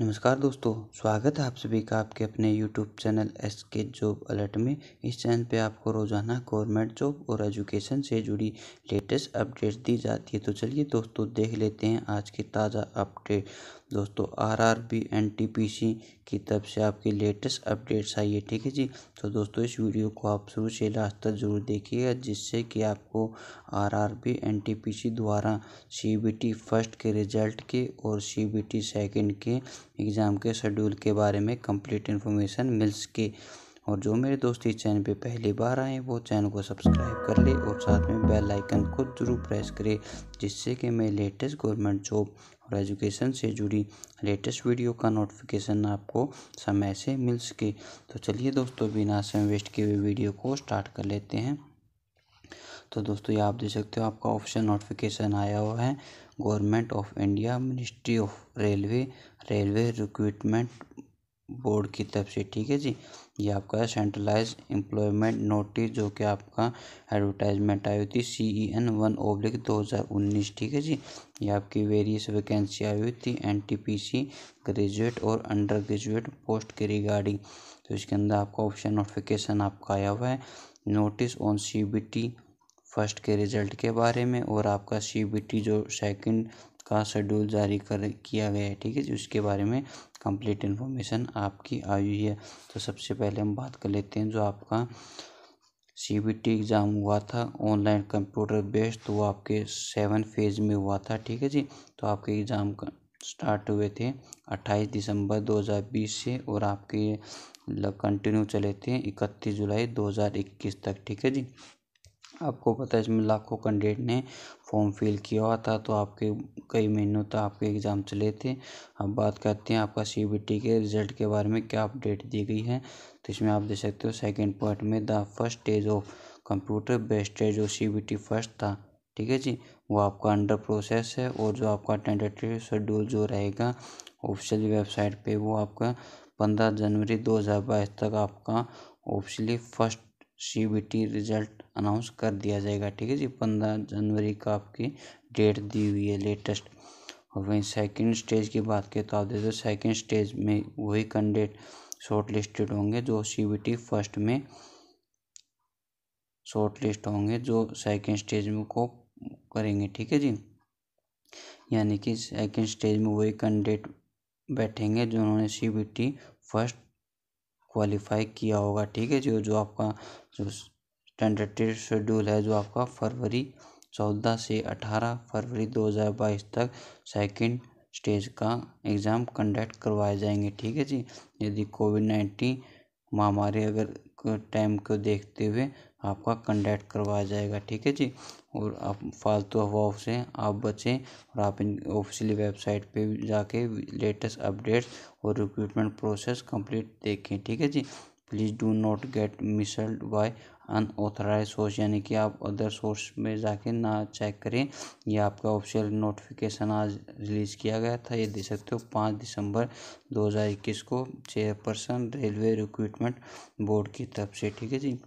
नमस्कार दोस्तों स्वागत है आप सभी का आपके अपने YouTube channel S K job alert में इस चैनल पे आपको रोज़ाना गवर्नमेंट जॉब और एजुकेशन से जुड़ी लेटेस्ट अपडेट्स दी जाती है तो चलिए दोस्तों देख लेते हैं आज के ताज़ा अपडेट दोस्तों R R B N T P C की तरफ से आपकी लेटेस्ट अपडेट्स आई है ठीक है जी तो दोस्तों इस वीडियो को आप शुरू से लास्ट तक जरूर देखिएगा जिससे कि आपको R R B N T P C द्वारा सी बी टी फर्स्ट के रिजल्ट के और सी बी टी सेकेंड के एग्ज़ाम के शेड्यूल के बारे में कंप्लीट इन्फॉर्मेशन मिल सके और जो मेरे दोस्त इस चैनल पे पहली बार आए वो चैनल को सब्सक्राइब कर ले और साथ में बेल आइकन को जरूर प्रेस करे जिससे कि मैं लेटेस्ट गवर्नमेंट जॉब और एजुकेशन से जुड़ी लेटेस्ट वीडियो का नोटिफिकेशन आपको समय से मिल सके तो चलिए दोस्तों बिना समय वेस्ट किए हुए वीडियो को स्टार्ट कर लेते हैं तो दोस्तों ये आप देख सकते हो आपका ऑफिशियल नोटिफिकेशन आया हुआ है government of India ministry of railway railway recruitment board की तरफ से ठीक है जी ये आपका सेंट्रलाइज एम्प्लॉयमेंट नोटिस जो कि आपका एडवर्टाइजमेंट आई हुई थी C E N one oblique दो हज़ार उन्नीस ठीक है जी ये आपकी वेरियस वैकेंसी आई हुई थी N T P C graduate और अंडर ग्रेजुएट पोस्ट के रिगार्डिंग तो इसके अंदर आपका ऑप्शन नोटिफिकेशन आपका आया हुआ है notice on C B T first के रिज़ल्ट के बारे में और आपका सी बी टी जो सेकेंड का शेड्यूल जारी कर किया गया है ठीक है जिसके बारे में कंप्लीट इन्फॉर्मेशन आपकी आई है तो सबसे पहले हम बात कर लेते हैं जो आपका सी बी टी एग्ज़ाम हुआ था ऑनलाइन कंप्यूटर बेस्ड तो वो आपके सेवन फेज में हुआ था ठीक है जी तो आपके एग्ज़ाम स्टार्ट हुए थे अट्ठाईस दिसंबर 2020 से और आपके कंटिन्यू चले थे इकतीस जुलाई 2021 तक ठीक है जी आपको पता है इसमें लाखों कैंडिडेट ने फॉर्म फिल किया हुआ था तो आपके कई महीनों तक आपके एग्ज़ाम चले थे अब बात करते हैं आपका सी के रिज़ल्ट के बारे में क्या अपडेट दी गई है तो इसमें आप देख सकते हो सेकेंड पॉइंट में the first stage of computer based stage जो सी फर्स्ट था ठीक है जी वो आपका अंडर प्रोसेस है और जो आपका टेंटेटिव शेड्यूल जो रहेगा ऑफिशियल वेबसाइट पे वो आपका पंद्रह जनवरी दो हज़ार बाईस तक आपका officially first C result announce कर दिया जाएगा ठीक है जी पंद्रह जनवरी का आपकी डेट दी हुई है लेटेस्ट और वहीं सेकेंड स्टेज की बात करें तो आप दो सेकेंड स्टेज में वही कैंडिडेट शॉर्ट लिस्टेड होंगे जो सी फर्स्ट में शॉर्ट लिस्ट होंगे जो सेकेंड स्टेज में को करेंगे ठीक है जी यानी कि सेकेंड स्टेज में वही कैंडिडेट बैठेंगे जो उन्होंने सी फर्स्ट क्वालिफाई किया होगा ठीक है जी जो आपका जो टेंटेटिव शेड्यूल है जो आपका फरवरी चौदह से अठारह फरवरी दो हज़ार बाईस तक सेकेंड स्टेज का एग्ज़ाम कंडक्ट करवाए जाएंगे ठीक है जी यदि कोविड नाइन्टीन महामारी अगर टाइम को देखते हुए आपका कंडक्ट करवाया जाएगा ठीक है जी और आप फालतू हवाओं से आप बचें और आप इन ऑफिशियली वेबसाइट पे जाके लेटेस्ट अपडेट्स और रिक्रूटमेंट प्रोसेस कंप्लीट देखें ठीक है जी please do not get misled by unauthorised source यानी कि आप अदर सोर्स में जाके ना चेक करें यह आपका ऑफिशियल नोटिफिकेशन आज रिलीज़ किया गया था ये दे सकते हो पाँच दिसंबर 2021 को चेयरपर्सन रेलवे रिक्रूटमेंट बोर्ड की तरफ से ठीक है जी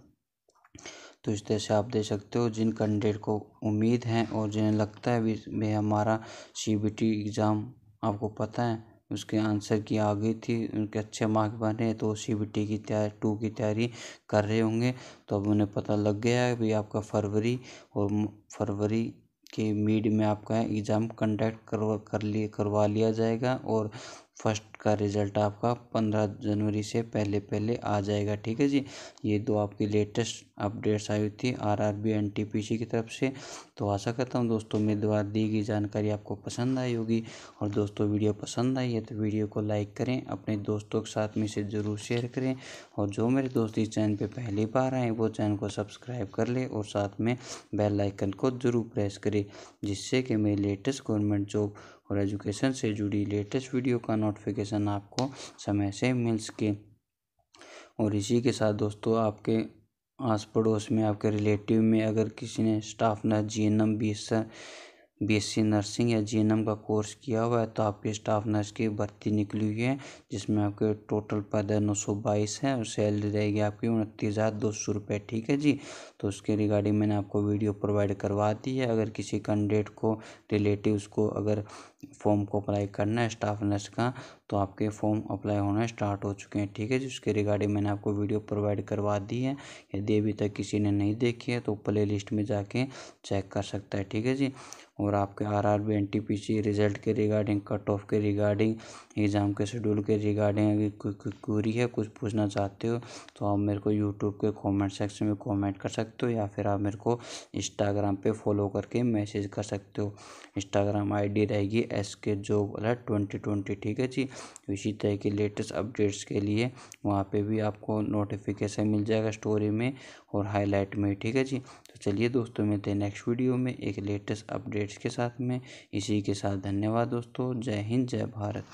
तो इस तरह से आप दे सकते हो जिन कैंडिडेट को उम्मीद है और जिन्हें लगता है भी हमारा सी एग्ज़ाम आपको पता है उसके आंसर की आ गई थी उनके अच्छे मार्क्स बने तो सी बी टी की तैयारी टू की तैयारी कर रहे होंगे तो अब उन्हें पता लग गया है भाई आपका फरवरी और फरवरी के मीड में आपका एग्ज़ाम कंडक्ट करवा कर लिए करवा लिया जाएगा और फर्स्ट का रिज़ल्ट आपका पंद्रह जनवरी से पहले पहले आ जाएगा ठीक है जी ये दो तो आपकी लेटेस्ट अपडेट्स आई हुई थी R R B N T P C की तरफ से तो आशा करता हूँ दोस्तों में द्वारा दी गई जानकारी आपको पसंद आई होगी और दोस्तों वीडियो पसंद आई है तो वीडियो को लाइक करें अपने दोस्तों के साथ में इसे ज़रूर शेयर करें और जो मेरे दोस्त इस चैनल पर पहली बार आए वो चैनल को सब्सक्राइब कर ले और साथ में बेल आइकन को ज़रूर प्रेस करें जिससे कि मेरी लेटेस्ट गवर्नमेंट जॉब और एजुकेशन से जुड़ी लेटेस्ट वीडियो का नोटिफिकेशन आपको समय से मिल सके और इसी के साथ दोस्तों आपके आस पड़ोस में आपके रिलेटिव में अगर किसी ने staff nurse G N M B S BSc nursing या जीएनएम का कोर्स किया हुआ है तो आपके स्टाफ नर्स की भर्ती निकली हुई है जिसमें आपके टोटल पद है नौ सौ बाईस है और सैलरी रहेगी आपकी उनतीस हज़ार दो सौ रुपये ठीक है जी तो उसके रिगार्डिंग मैंने आपको वीडियो प्रोवाइड करवा दी है अगर किसी कैंडिडेट को रिलेटिव को अगर फॉर्म को अप्लाई करना है स्टाफ नर्स का तो आपके फॉर्म अप्लाई होना स्टार्ट हो चुके हैं ठीक है जिसके रिगार्डिंग मैंने आपको वीडियो प्रोवाइड करवा दी है यदि अभी तक किसी ने नहीं देखी है तो प्ले लिस्ट में जाके चेक कर सकता है ठीक है जी और आपके R R B N T P C result के रिगार्डिंग कट ऑफ के रिगार्डिंग एग्ज़ाम के शेड्यूल के रिगार्डिंग अगर कोई क्यूरी है कुछ पूछना चाहते हो तो आप मेरे को यूट्यूब के कमेंट सेक्शन में कमेंट कर सकते हो या फिर आप मेरे को इंस्टाग्राम पे फॉलो करके मैसेज कर सकते हो इंस्टाग्राम आईडी रहेगी S K job alert twenty twenty ठीक है जी इसी तरह के लेटेस्ट अपडेट्स के लिए वहाँ पे भी आपको नोटिफिकेशन मिल जाएगा स्टोरी में और हाईलाइट में ठीक है जी तो चलिए दोस्तों मिलते हैं नेक्स्ट वीडियो में एक लेटेस्ट अपडेट्स के साथ में इसी के साथ धन्यवाद दोस्तों जय हिंद जय भारत